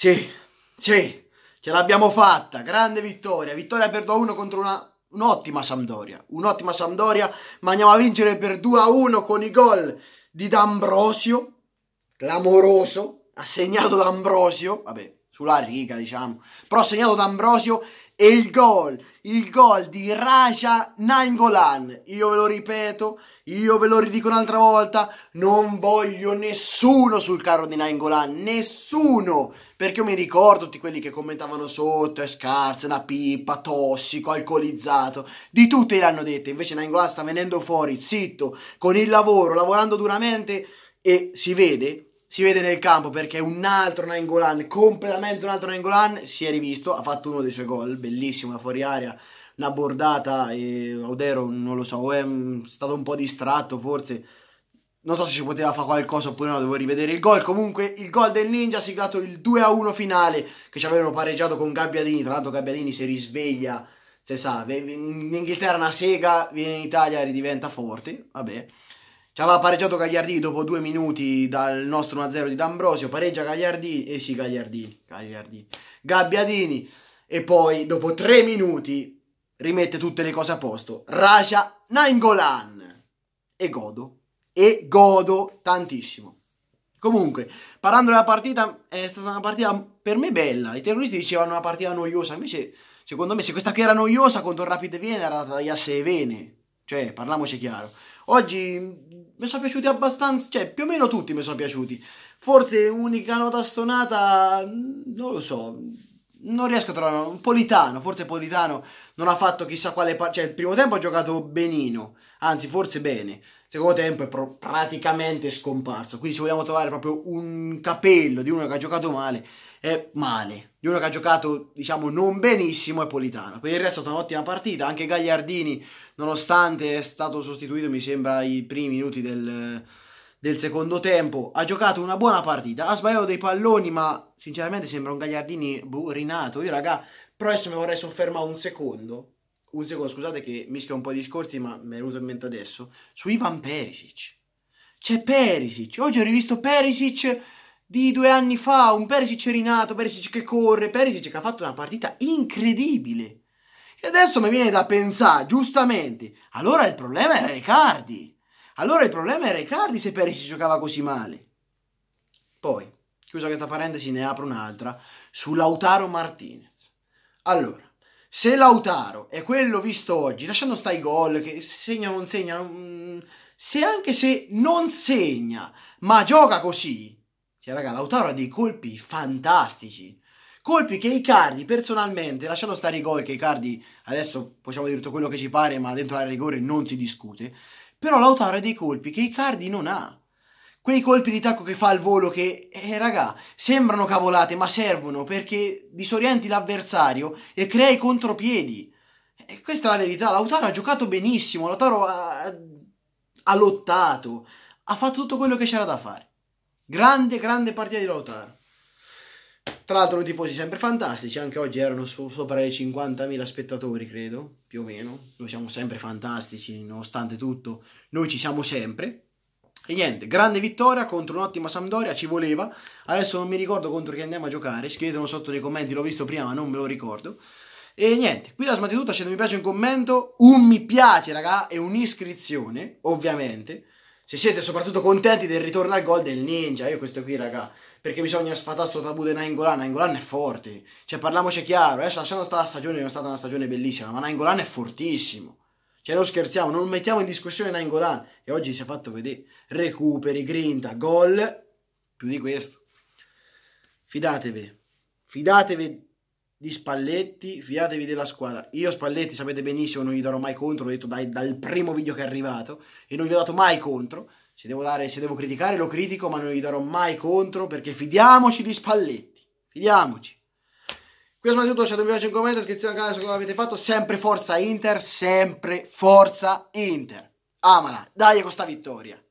Sì, sì, ce l'abbiamo fatta, grande vittoria, vittoria per 2-1 contro una, un'ottima Sampdoria, un'ottima Sampdoria, ma andiamo a vincere per 2-1 con i gol di D'Ambrosio, clamoroso, ha segnato D'Ambrosio, vabbè, sulla riga diciamo, però ha segnato D'Ambrosio e il gol, il gol di Raja Nangolan. Io ve lo ripeto, io ve lo ridico un'altra volta, non voglio nessuno sul carro di Nangolan, nessuno, perché io mi ricordo tutti quelli che commentavano sotto, è scarso, è una pippa, tossico, alcolizzato, di tutte l'hanno detto, invece Nangolan sta venendo fuori, zitto, con il lavoro, lavorando duramente e si vede si vede nel campo perché un altro Nangolan, completamente un altro Nangolan, si è rivisto, ha fatto uno dei suoi gol, bellissimo, fuori aria, una bordata, e Odero non lo so, o è mm, stato un po' distratto forse, non so se ci poteva fare qualcosa oppure no, devo rivedere il gol, comunque il gol del Ninja ha siglato il 2-1 finale che ci avevano pareggiato con Gabbiadini, tra l'altro Gabbiadini si risveglia, se sa, in Inghilterra una sega, viene in Italia e ridiventa forte, vabbè. Ci aveva pareggiato Cagliardini dopo due minuti dal nostro 1-0 di D'Ambrosio. Pareggia Cagliardini. Eh sì, Cagliardini. Cagliardini. Gabbiadini. E poi dopo tre minuti rimette tutte le cose a posto. Raja Nainggolan. E godo. E godo tantissimo. Comunque, parlando della partita, è stata una partita per me bella. I terroristi dicevano una partita noiosa. Invece, secondo me, se questa qui era noiosa contro il Rapid Vienna era data da Iasse Vene. Cioè, parliamoci chiaro. Oggi mi sono piaciuti abbastanza, cioè più o meno tutti mi sono piaciuti. Forse unica nota stonata, non lo so, non riesco a trovare. Un Politano, forse Politano non ha fatto chissà quale parte. Cioè, il primo tempo ha giocato benino, anzi, forse bene secondo tempo è pro- praticamente scomparso. Quindi se vogliamo trovare proprio un capello di uno che ha giocato male, è male. Di uno che ha giocato, diciamo, non benissimo è Politano. Per il resto è stata un'ottima partita. Anche Gagliardini, nonostante è stato sostituito, mi sembra, i primi minuti del, del secondo tempo, ha giocato una buona partita. Ha sbagliato dei palloni, ma sinceramente sembra un Gagliardini boh, Io, raga, però adesso mi vorrei soffermare un secondo un secondo, scusate che mischio un po' di discorsi, ma mi è venuto in mente adesso, su Ivan Perisic. C'è Perisic, oggi ho rivisto Perisic di due anni fa, un Perisic rinato, Perisic che corre, Perisic che ha fatto una partita incredibile. E adesso mi viene da pensare, giustamente, allora il problema era Riccardi. Allora il problema era Riccardi se Perisic giocava così male. Poi, chiusa questa parentesi, ne apro un'altra su Lautaro Martinez. Allora, se Lautaro è quello visto oggi, lasciando stare i gol, che segna o non segna, se anche se non segna, ma gioca così, cioè raga, Lautaro ha dei colpi fantastici. Colpi che Icardi personalmente, lasciando stare i gol che Icardi adesso possiamo dire tutto quello che ci pare, ma dentro la rigore non si discute, però Lautaro ha dei colpi che Icardi non ha quei colpi di tacco che fa al volo che, eh, raga, sembrano cavolate ma servono perché disorienti l'avversario e crei contropiedi. E questa è la verità, Lautaro ha giocato benissimo, Lautaro ha, ha lottato, ha fatto tutto quello che c'era da fare. Grande, grande partita di Lautaro. Tra l'altro, tifosi sempre fantastici. Anche oggi erano so- sopra i 50.000 spettatori, credo, più o meno. Noi siamo sempre fantastici, nonostante tutto. Noi ci siamo sempre. E niente, grande vittoria contro un'ottima Sampdoria, ci voleva. Adesso non mi ricordo contro chi andiamo a giocare, scrivetelo sotto nei commenti, l'ho visto prima ma non me lo ricordo. E niente, qui da Smatti tutto, lasciate un mi piace un commento, un mi piace raga e un'iscrizione, ovviamente. Se siete soprattutto contenti del ritorno al gol del Ninja, io questo qui raga, perché bisogna sfatare sto tabù di Nainggolan, Nainggolan è forte. Cioè parliamoci chiaro, eh, adesso lasciando stare la stagione, non è stata una stagione bellissima, ma Nainggolan è fortissimo. Cioè non scherziamo, non mettiamo in discussione Nainggolan e oggi si è fatto vedere recuperi, grinta, gol, più di questo. Fidatevi, fidatevi di Spalletti, fidatevi della squadra. Io Spalletti sapete benissimo non gli darò mai contro, l'ho detto dai, dal primo video che è arrivato e non gli ho dato mai contro. Se devo, dare, se devo criticare lo critico ma non gli darò mai contro perché fidiamoci di Spalletti, fidiamoci. Questo è tutto, lasciate un piace, un commento, iscrizione al canale se non l'avete fatto, sempre forza Inter, sempre forza Inter. Amala, dai con sta vittoria.